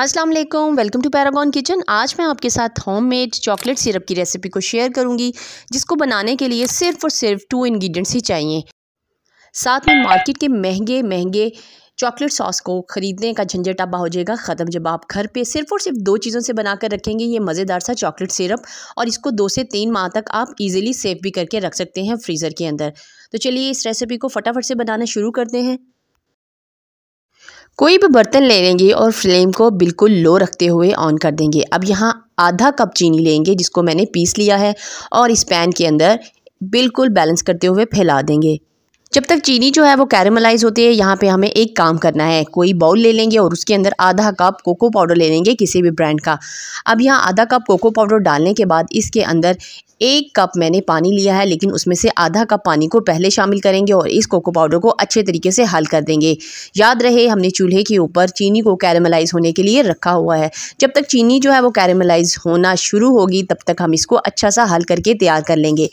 अस्सलाम वालेकुम welcome to Paragon kitchen आज मैं आपके साथ होममेड चॉकलेट सिरप की रेसिपी को शेयर करूंगी जिसको बनाने के लिए सिर्फ और सिर्फ टू इंग्रेडिएंट्स ही चाहिए साथ में मार्केट के महंगे महंगे चॉकलेट सॉस को ख़रीदने का झंझट अब हो जाएगा ख़त्म जब आप घर पे सिर्फ और सिर्फ दो चीज़ों से बनाकर रखेंगे ये मज़ेदार सा चॉकलेट सिरप और इसको दो से तीन माह तक आप इजीली सेव भी करके रख सकते हैं फ्रीज़र के अंदर तो चलिए इस रेसिपी को फटाफट से बनाना शुरू करते हैं कोई भी बर्तन ले लेंगे और फ्लेम को बिल्कुल लो रखते हुए ऑन कर देंगे अब यहाँ आधा कप चीनी लेंगे जिसको मैंने पीस लिया है और इस पैन के अंदर बिल्कुल बैलेंस करते हुए फैला देंगे जब तक चीनी जो है वो कैरमलाइज होती है यहाँ पे हमें एक काम करना है कोई बाउल ले लेंगे और उसके अंदर आधा कप कोको पाउडर ले लेंगे किसी भी ब्रांड का अब यहाँ आधा कप कोको पाउडर डालने के बाद इसके अंदर एक कप मैंने पानी लिया है लेकिन उसमें से आधा कप पानी को पहले शामिल करेंगे और इस कोको पाउडर को अच्छे तरीके से हल कर देंगे याद रहे हमने चूल्हे के ऊपर चीनी को कैरमलाइज होने के लिए रखा हुआ है जब तक चीनी जो है वो कैरमलाइज होना शुरू होगी तब तक हम इसको अच्छा सा हल करके तैयार कर लेंगे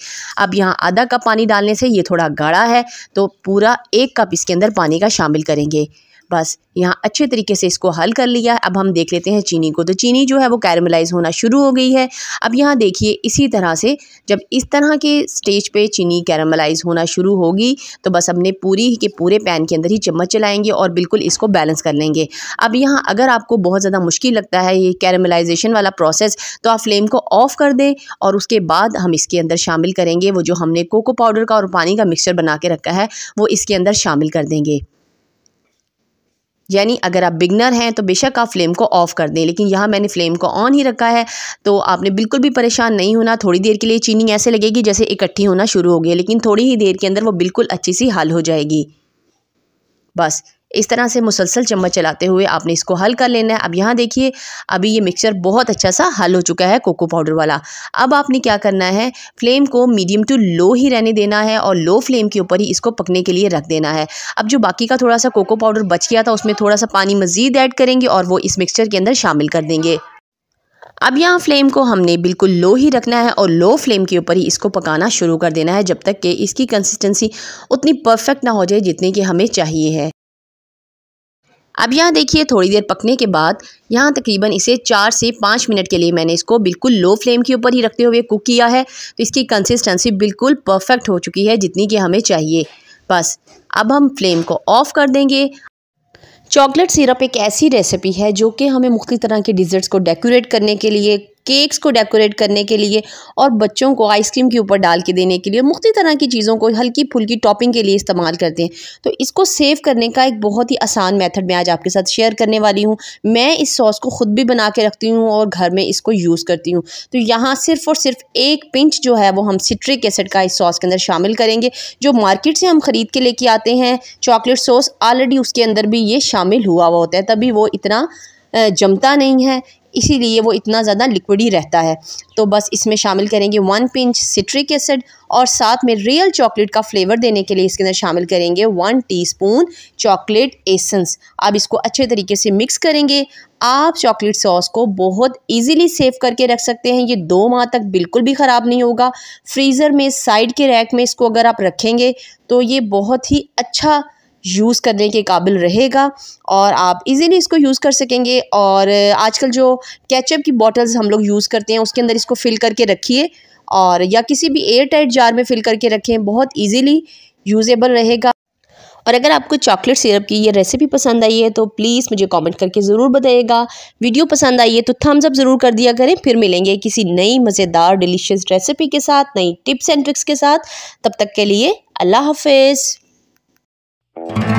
अब यहाँ आधा कप पानी डालने से ये थोड़ा गाढ़ा है तो पूरा एक कप इसके अंदर पानी का शामिल करेंगे बस यहाँ अच्छे तरीके से इसको हल कर लिया अब हम देख लेते हैं चीनी को तो चीनी जो है वो कैरमलाइज होना शुरू हो गई है अब यहाँ देखिए इसी तरह से जब इस तरह के स्टेज पे चीनी कैरमलाइज होना शुरू होगी तो बस हमने पूरी के पूरे पैन के अंदर ही चम्मच चलाएंगे और बिल्कुल इसको बैलेंस कर लेंगे अब यहाँ अगर आपको बहुत ज़्यादा मुश्किल लगता है ये कैरमलाइजेशन वाला प्रोसेस तो आप फ्लेम को ऑफ़ कर दें और उसके बाद हम इसके अंदर शामिल करेंगे वो जो हमने कोको पाउडर का और पानी का मिक्सचर बना के रखा है वो इसके अंदर शामिल कर देंगे यानी अगर आप बिगनर हैं तो बेशक आप फ्लेम को ऑफ़ कर दें लेकिन यहाँ मैंने फ्लेम को ऑन ही रखा है तो आपने बिल्कुल भी परेशान नहीं होना थोड़ी देर के लिए चीनी ऐसे लगेगी जैसे इकट्ठी होना शुरू हो गई लेकिन थोड़ी ही देर के अंदर वो बिल्कुल अच्छी सी हल हो जाएगी बस इस तरह से मुसलसल चम्मच चलाते हुए आपने इसको हल कर लेना है अब यहाँ देखिए अभी ये मिक्सचर बहुत अच्छा सा हल हो चुका है कोको पाउडर वाला अब आपने क्या करना है फ्लेम को मीडियम टू लो ही रहने देना है और लो फ्लेम के ऊपर ही इसको पकने के लिए रख देना है अब जो बाकी का थोड़ा सा कोको पाउडर बच गया था उसमें थोड़ा सा पानी मज़ीद ऐड करेंगे और वो इस मिक्सचर के अंदर शामिल कर देंगे अब यहाँ फ्लेम को हमने बिल्कुल लो ही रखना है और लो फ्लेम के ऊपर ही इसको पकाना शुरू कर देना है जब तक कि इसकी कंसिस्टेंसी उतनी परफेक्ट ना हो जाए जितनी कि हमें चाहिए है अब यहाँ देखिए थोड़ी देर पकने के बाद यहाँ तकरीबन इसे चार से पाँच मिनट के लिए मैंने इसको बिल्कुल लो फ्लेम के ऊपर ही रखते हुए कुक किया है तो इसकी कंसिस्टेंसी बिल्कुल परफेक्ट हो चुकी है जितनी कि हमें चाहिए बस अब हम फ्लेम को ऑफ़ कर देंगे चॉकलेट सिरप एक ऐसी रेसिपी है जो कि हमें मुख्तु तरह के डिज़र्ट्स को डेकोरेट करने के लिए केक्स को डेकोरेट करने के लिए और बच्चों को आइसक्रीम के ऊपर डाल के देने के लिए मुख्त तरह की चीज़ों को हल्की फुल्की टॉपिंग के लिए इस्तेमाल करते हैं तो इसको सेव करने का एक बहुत ही आसान मेथड मैं आज आपके साथ शेयर करने वाली हूँ मैं इस सॉस को ख़ुद भी बना के रखती हूँ और घर में इसको यूज़ करती हूँ तो यहाँ सिर्फ और सिर्फ एक पिंच जो है वो हम सिट्रिक एसिड का इस सॉस के अंदर शामिल करेंगे जो मार्केट से हम ख़रीद के लेके आते हैं चॉकलेट सॉस ऑलरेडी उसके अंदर भी ये शामिल हुआ हुआ होता है तभी वो इतना जमता नहीं है इसीलिए वो इतना ज़्यादा लिक्विड ही रहता है तो बस इसमें शामिल करेंगे वन पिंच सिट्रिक एसिड और साथ में रियल चॉकलेट का फ्लेवर देने के लिए इसके अंदर शामिल करेंगे वन टीस्पून चॉकलेट एसेंस अब इसको अच्छे तरीके से मिक्स करेंगे आप चॉकलेट सॉस को बहुत इजीली सेव करके रख सकते हैं ये दो माह तक बिल्कुल भी ख़राब नहीं होगा फ्रीज़र में साइड के रैक में इसको अगर आप रखेंगे तो ये बहुत ही अच्छा यूज़ करने के काबिल रहेगा और आप इजीली इसको यूज़ कर सकेंगे और आजकल जो कैचअप की बॉटल्स हम लोग यूज़ करते हैं उसके अंदर इसको फ़िल करके रखिए और या किसी भी एयर टाइट जार में फ़िल करके रखें बहुत ईजीली यूज़ेबल रहेगा और अगर आपको चॉकलेट सिरप की ये रेसिपी पसंद आई है तो प्लीज़ मुझे कमेंट करके ज़रूर बताइएगा वीडियो पसंद आई है तो थम्स अप ज़रूर कर दिया करें फिर मिलेंगे किसी नई मज़ेदार डिलीशियस रेसिपी के साथ नई टिप्स एंड ट्रिक्स के साथ तब तक के लिए अल्लाह हाफिज़ Thank you.